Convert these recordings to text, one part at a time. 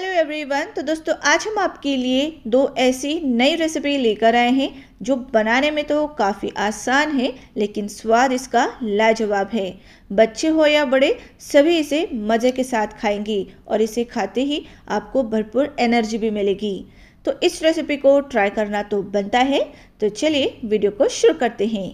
hello everyone तो दोस्तों आज हम आपके लिए दो ऐसी नई रेसिपी लेकर आए हैं जो बनाने में तो काफ़ी आसान है लेकिन स्वाद इसका लाजवाब है बच्चे हो या बड़े सभी इसे मज़े के साथ खाएंगे और इसे खाते ही आपको भरपूर एनर्जी भी मिलेगी तो इस रेसिपी को ट्राई करना तो बनता है तो चलिए वीडियो को शुरू करते हैं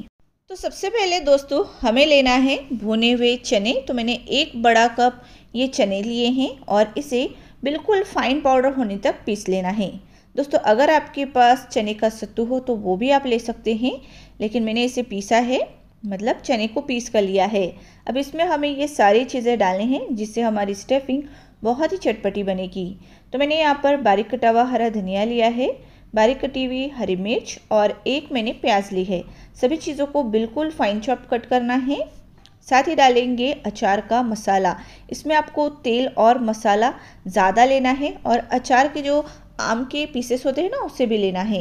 तो सबसे पहले दोस्तों हमें लेना है भुने हुए चने तो मैंने एक बड़ा कप ये चने लिए हैं और इसे बिल्कुल फाइन पाउडर होने तक पीस लेना है दोस्तों अगर आपके पास चने का सत्तू हो तो वो भी आप ले सकते हैं लेकिन मैंने इसे पीसा है मतलब चने को पीस कर लिया है अब इसमें हमें ये सारी चीज़ें डालनी हैं जिससे हमारी स्टफिंग बहुत ही चटपटी बनेगी तो मैंने यहाँ पर बारीक कटा हुआ हरा धनिया लिया है बारीक कटी हुई हरी मिर्च और एक मैंने प्याज ली है सभी चीज़ों को बिल्कुल फाइन चॉप कट करना है साथ ही डालेंगे अचार का मसाला इसमें आपको तेल और मसाला ज़्यादा लेना है और अचार के जो आम के पीसेस होते हैं ना उससे भी लेना है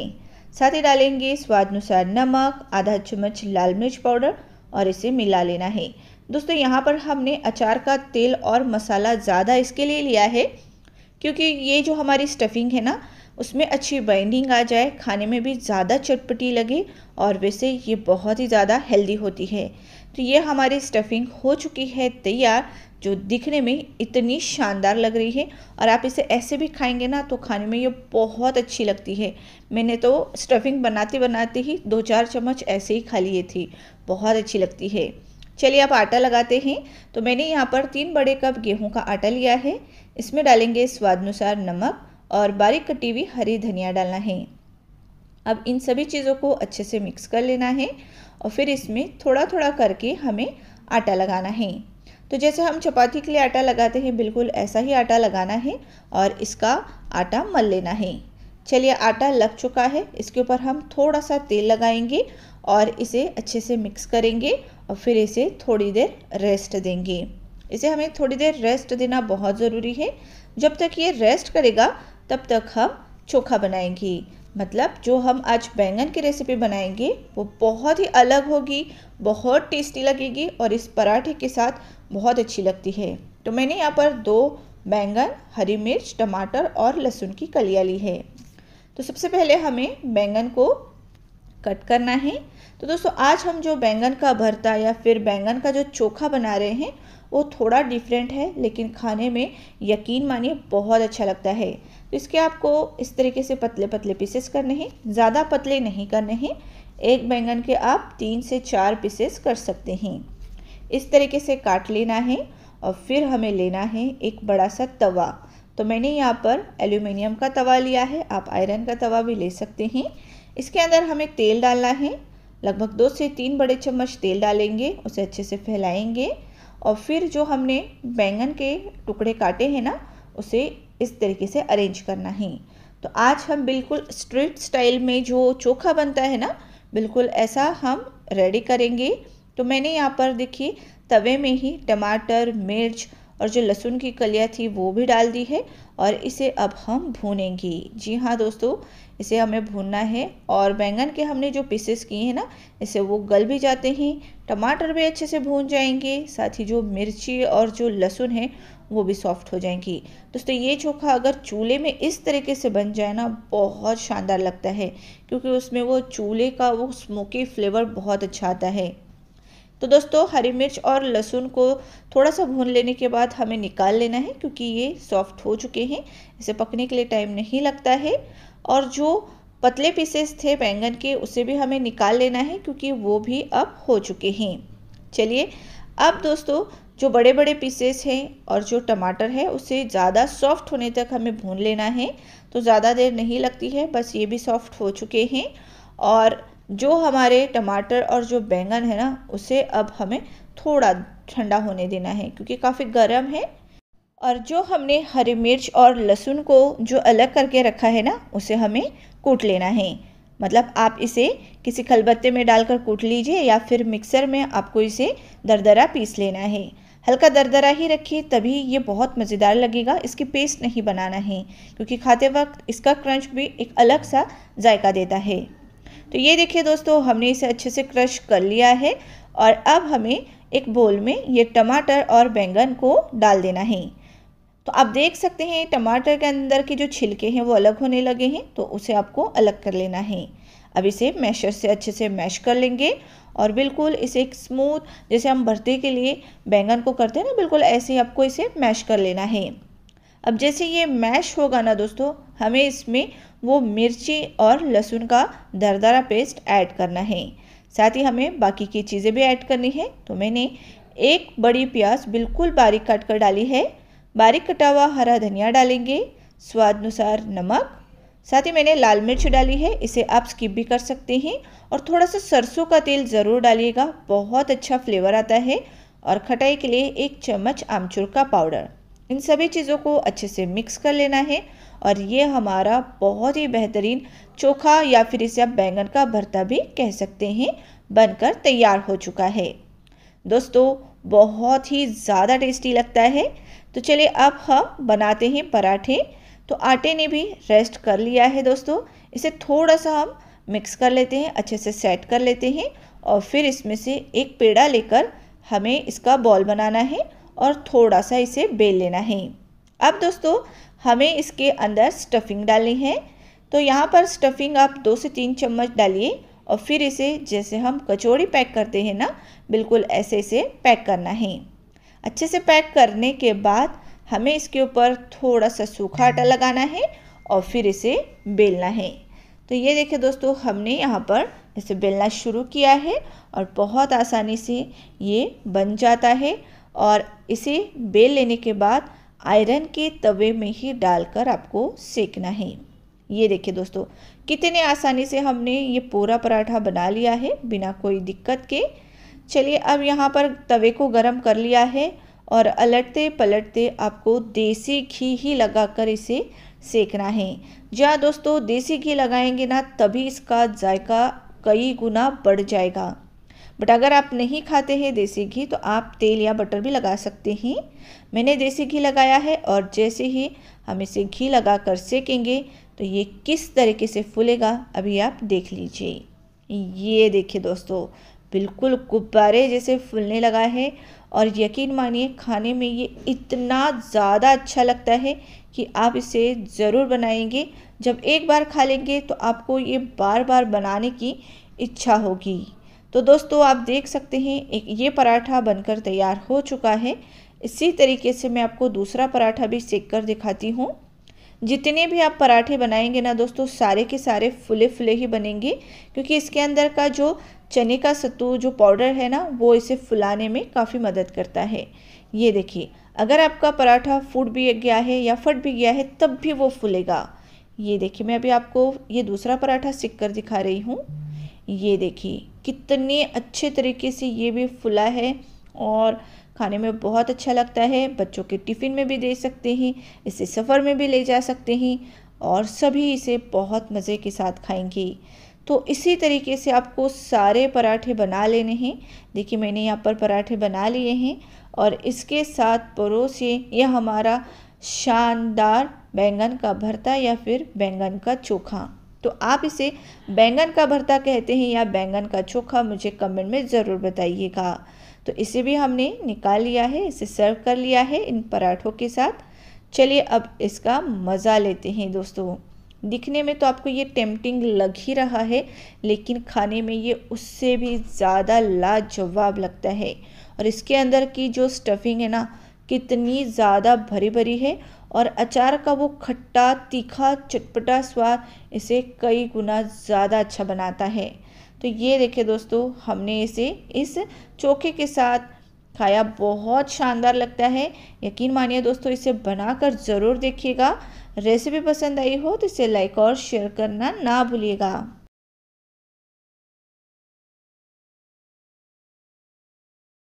साथ ही डालेंगे स्वाद अनुसार नमक आधा चम्मच लाल मिर्च पाउडर और इसे मिला लेना है दोस्तों यहाँ पर हमने अचार का तेल और मसाला ज़्यादा इसके लिए लिया है क्योंकि ये जो हमारी स्टफिंग है ना उसमें अच्छी बाइंडिंग आ जाए खाने में भी ज़्यादा चटपटी लगे और वैसे ये बहुत ही ज़्यादा हेल्दी होती है तो ये हमारी स्टफिंग हो चुकी है तैयार जो दिखने में इतनी शानदार लग रही है और आप इसे ऐसे भी खाएंगे ना तो खाने में ये बहुत अच्छी लगती है मैंने तो स्टफिंग बनाते बनाते ही दो चार चम्मच ऐसे ही खा लिए थी बहुत अच्छी लगती है चलिए आप आटा लगाते हैं तो मैंने यहाँ पर तीन बड़े कप गेहूं का आटा लिया है इसमें डालेंगे स्वाद अनुसार नमक और बारीक कटी हुई हरी धनिया डालना है अब इन सभी चीज़ों को अच्छे से मिक्स कर लेना है और फिर इसमें थोड़ा थोड़ा करके हमें आटा लगाना है तो जैसे हम चपाती के लिए आटा लगाते हैं बिल्कुल ऐसा ही आटा लगाना है और इसका आटा मल लेना है चलिए आटा लग चुका है इसके ऊपर हम थोड़ा सा तेल लगाएंगे और इसे अच्छे से मिक्स करेंगे और फिर इसे थोड़ी देर रेस्ट देंगे इसे हमें थोड़ी देर रेस्ट देना बहुत ज़रूरी है जब तक ये रेस्ट करेगा तब तक हम चोखा बनाएंगे मतलब जो हम आज बैंगन की रेसिपी बनाएंगे वो बहुत ही अलग होगी बहुत टेस्टी लगेगी और इस पराठे के साथ बहुत अच्छी लगती है तो मैंने यहाँ पर दो बैंगन हरी मिर्च टमाटर और लहसुन की कलिया ली है तो सबसे पहले हमें बैंगन को कट करना है तो दोस्तों आज हम जो बैंगन का भरता या फिर बैंगन का जो चोखा बना रहे हैं वो थोड़ा डिफरेंट है लेकिन खाने में यकीन मानिए बहुत अच्छा लगता है तो इसके आपको इस तरीके से पतले पतले पीसेस करने हैं ज़्यादा पतले नहीं करने हैं एक बैंगन के आप तीन से चार पीसेस कर सकते हैं इस तरीके से काट लेना है और फिर हमें लेना है एक बड़ा सा तवा तो मैंने यहाँ पर एल्यूमिनियम का तवा लिया है आप आयरन का तवा भी ले सकते हैं इसके अंदर हमें तेल डालना है लगभग दो से तीन बड़े चम्मच तेल डालेंगे उसे अच्छे से फैलाएंगे और फिर जो हमने बैंगन के टुकड़े काटे हैं ना उसे इस तरीके से अरेंज करना है तो आज हम बिल्कुल स्ट्रीट स्टाइल में जो चोखा बनता है ना बिल्कुल ऐसा हम रेडी करेंगे तो मैंने यहाँ पर देखिए तवे में ही टमाटर मिर्च और जो लहसुन की कलियाँ थी वो भी डाल दी है और इसे अब हम भूनेंगे जी हाँ दोस्तों इसे हमें भूनना है और बैंगन के हमने जो पीसेस किए हैं ना इसे वो गल भी जाते हैं टमाटर भी अच्छे से भून जाएंगे साथ ही जो मिर्ची और जो लहसुन है वो भी सॉफ्ट हो जाएंगी दोस्तों ये चोखा अगर चूल्हे में इस तरीके से बन जाए ना बहुत शानदार लगता है क्योंकि उसमें वो चूल्हे का वो स्मोकी फ्लेवर बहुत अच्छा आता है तो दोस्तों हरी मिर्च और लहसुन को थोड़ा सा भून लेने के बाद हमें निकाल लेना है क्योंकि ये सॉफ्ट हो चुके हैं इसे पकने के लिए टाइम नहीं लगता है और जो पतले पीसेस थे बैंगन के उसे भी हमें निकाल लेना है क्योंकि वो भी अब हो चुके हैं चलिए अब दोस्तों जो बड़े बड़े पीसेस हैं और जो टमाटर है उसे ज़्यादा सॉफ्ट होने तक हमें भून लेना है तो ज़्यादा देर नहीं लगती है बस ये भी सॉफ्ट हो चुके हैं और जो हमारे टमाटर और जो बैंगन है ना उसे अब हमें थोड़ा ठंडा होने देना है क्योंकि काफ़ी गर्म है और जो हमने हरी मिर्च और लहसुन को जो अलग करके रखा है ना उसे हमें कूट लेना है मतलब आप इसे किसी खलबत्ते में डालकर कूट लीजिए या फिर मिक्सर में आपको इसे दरदरा पीस लेना है हल्का दरदरा ही रखिए तभी ये बहुत मज़ेदार लगेगा इसकी पेस्ट नहीं बनाना है क्योंकि खाते वक्त इसका क्रंच भी एक अलग सा जायका देता है तो ये देखिए दोस्तों हमने इसे अच्छे से क्रश कर लिया है और अब हमें एक बोल में ये टमाटर और बैंगन को डाल देना है तो आप देख सकते हैं टमाटर के अंदर के जो छिलके हैं वो अलग होने लगे हैं तो उसे आपको अलग कर लेना है अब इसे मैशर से अच्छे से मैश कर लेंगे और बिल्कुल इसे एक स्मूथ जैसे हम भरते के लिए बैंगन को करते हैं ना बिल्कुल ऐसे ही आपको इसे मैश कर लेना है अब जैसे ये मैश होगा ना दोस्तों हमें इसमें वो मिर्ची और लहसुन का दरदरा पेस्ट ऐड करना है साथ ही हमें बाकी की चीज़ें भी ऐड करनी है तो मैंने एक बड़ी प्याज बिल्कुल बारीक काट कर डाली है बारीक कटा हुआ हरा धनिया डालेंगे स्वाद अनुसार नमक साथ ही मैंने लाल मिर्च डाली है इसे आप स्किप भी कर सकते हैं और थोड़ा सा सरसों का तेल ज़रूर डालिएगा बहुत अच्छा फ्लेवर आता है और खटाई के लिए एक चम्मच आमचूर का पाउडर इन सभी चीज़ों को अच्छे से मिक्स कर लेना है और ये हमारा बहुत ही बेहतरीन चोखा या फिर इसे आप बैंगन का भरता भी कह सकते हैं बनकर तैयार हो चुका है दोस्तों बहुत ही ज़्यादा टेस्टी लगता है तो चलिए अब हम बनाते हैं पराठे तो आटे ने भी रेस्ट कर लिया है दोस्तों इसे थोड़ा सा हम मिक्स कर लेते हैं अच्छे से सेट कर लेते हैं और फिर इसमें से एक पेड़ा लेकर हमें इसका बॉल बनाना है और थोड़ा सा इसे बेल लेना है अब दोस्तों हमें इसके अंदर स्टफिंग डालनी है तो यहाँ पर स्टफिंग आप दो से तीन चम्मच डालिए और फिर इसे जैसे हम कचौड़ी पैक करते हैं ना बिल्कुल ऐसे इसे पैक करना है अच्छे से पैक करने के बाद हमें इसके ऊपर थोड़ा सा सूखा आटा लगाना है और फिर इसे बेलना है तो ये देखिए दोस्तों हमने यहाँ पर इसे बेलना शुरू किया है और बहुत आसानी से ये बन जाता है और इसे बेल लेने के बाद आयरन के तवे में ही डालकर आपको सेकना है ये देखिए दोस्तों कितने आसानी से हमने ये पूरा पराठा बना लिया है बिना कोई दिक्कत के चलिए अब यहाँ पर तवे को गर्म कर लिया है और अलटते पलटते आपको देसी घी ही लगाकर इसे सेकना है जहाँ दोस्तों देसी घी लगाएंगे ना तभी इसका जायका कई गुना बढ़ जाएगा बट अगर आप नहीं खाते हैं देसी घी तो आप तेल या बटर भी लगा सकते हैं मैंने देसी घी लगाया है और जैसे ही हम इसे घी लगा कर सेकेंगे तो ये किस तरीके से फूलेगा अभी आप देख लीजिए ये देखिए दोस्तों बिल्कुल गुब्बारे जैसे फूलने लगा है और यकीन मानिए खाने में ये इतना ज़्यादा अच्छा लगता है कि आप इसे ज़रूर बनाएंगे जब एक बार खा लेंगे तो आपको ये बार बार बनाने की इच्छा होगी तो दोस्तों आप देख सकते हैं एक ये पराठा बनकर तैयार हो चुका है इसी तरीके से मैं आपको दूसरा पराठा भी सेक कर दिखाती हूँ जितने भी आप पराठे बनाएंगे ना दोस्तों सारे के सारे फुले फुले ही बनेंगे क्योंकि इसके अंदर का जो चने का सत्तू जो पाउडर है ना वो इसे फुलाने में काफ़ी मदद करता है ये देखिए अगर आपका पराठा फूट भी गया है या फट भी गया है तब भी वो फूलेगा ये देखिए मैं अभी आपको ये दूसरा पराठा सीख कर दिखा रही हूँ ये देखिए कितने अच्छे तरीके से ये भी फुला है और खाने में बहुत अच्छा लगता है बच्चों के टिफ़िन में भी दे सकते हैं इसे सफ़र में भी ले जा सकते हैं और सभी इसे बहुत मज़े के साथ खाएंगे तो इसी तरीके से आपको सारे पराठे बना लेने हैं देखिए मैंने यहाँ पर पराठे बना लिए हैं और इसके साथ परोसिए यह हमारा शानदार बैंगन का भरता या फिर बैंगन का चोखा तो आप इसे बैंगन का भरता कहते हैं या बैंगन का चोखा मुझे कमेंट में ज़रूर बताइएगा तो इसे भी हमने निकाल लिया है इसे सर्व कर लिया है इन पराठों के साथ चलिए अब इसका मज़ा लेते हैं दोस्तों दिखने में तो आपको ये टेम्पटिंग लग ही रहा है लेकिन खाने में ये उससे भी ज़्यादा लाजवाब लगता है और इसके अंदर की जो स्टफिंग है ना कितनी ज़्यादा भरी भरी है और अचार का वो खट्टा तीखा चटपटा स्वाद इसे कई गुना ज़्यादा अच्छा बनाता है तो ये देखिए दोस्तों हमने इसे इस चोखे के साथ खाया बहुत शानदार लगता है यकीन मानिए दोस्तों इसे बनाकर ज़रूर देखिएगा रेसिपी पसंद आई हो तो इसे लाइक और शेयर करना ना भूलिएगा